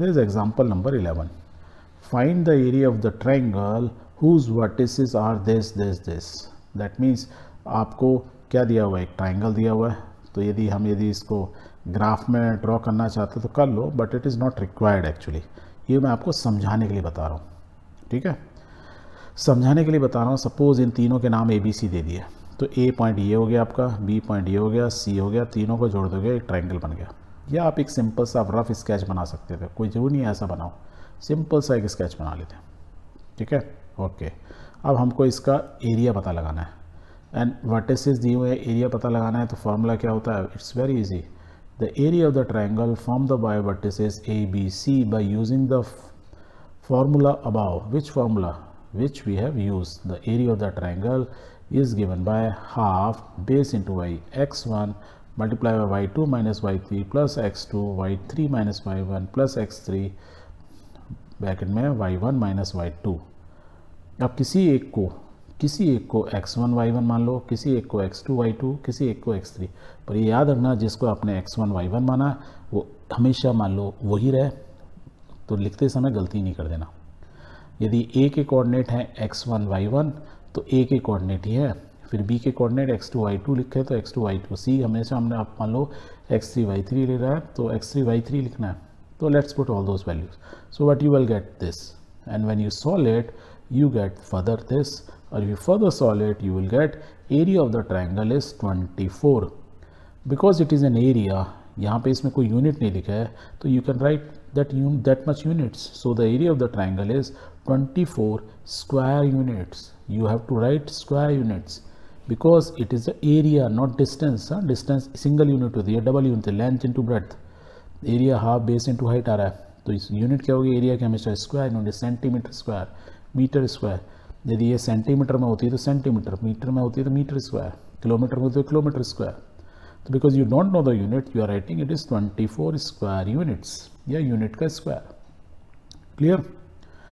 There is example number 11. Find the area of the triangle whose vertices are this, this, this. That means आपको क्या दिया हुआ है एक ट्राइंगल दिया हुआ है तो यदि हम यदि इसको ग्राफ में ड्रॉ करना चाहते तो कर लो but it is not required actually ये मैं आपको समझाने के लिए बता रहा हूँ ठीक है समझाने के लिए बता रहा हूँ सपोज़ इन तीनों के नाम ए बी सी दे दिए तो ए पॉइंट ये हो गया आपका बी पॉइंट ये हो गया सी हो गया तीनों को जोड़ दोगे एक ट्राइंगल बन गया या आप एक सिंपल सा रफ स्केच बना सकते थे कोई जरूर नहीं ऐसा बनाओ सिंपल सा एक स्केच बना लेते हैं ठीक है ओके अब हमको इसका एरिया पता लगाना है एंड वर्टिस दिए हुए एरिया पता लगाना है तो फार्मूला क्या होता है it's very easy the area of the triangle form the by vertices A B C by using the formula above which formula which we have use the area of the triangle is given by half base into y x one multiply by y2 minus y3 plus x2 y3 minus y one plus x three my में y1 minus Y to अब किसी एक को किसी एक को x1 y1 मान लो किसी एक को x2 y2 किसी एक को x3 पर ये याद रखना जिसको आपने x1 y1 माना वो हमेशा मान लो वही रहे तो लिखते समय गलती नहीं कर देना यदि ए के कोऑर्डिनेट हैं x1 y1 तो एक के कोऑर्डिनेट ही है फिर बी के coordinate x two y two लिखे तो x two y two C हमेशा हमने आप मान लो एक्स थ्री वाई थ्री ले रहा है तो एक्स थ्री वाई थ्री लिखना है तो let's put all those values so what you will get this and when you solve it you get further this और you further solve it you will get area of the triangle is twenty four because it is an area यहाँ पे इसमें कोई unit नहीं लिखा है तो you can write that you that much units so the area of the triangle is twenty four square units you have to write square units because it is the area not distance distance single unit with the double unit length into breadth area half base into height rf so its unit kya hogi area kya hamesha square unit centimeter square meter square यदि ये centimeter, में होती है तो centimetre metre में होती है तो मीटर स्क्वायर किलोमीटर में होती है किलोमीटर स्क्वायर तो because you don't know the unit you are 24 square units. या unit का square. Clear.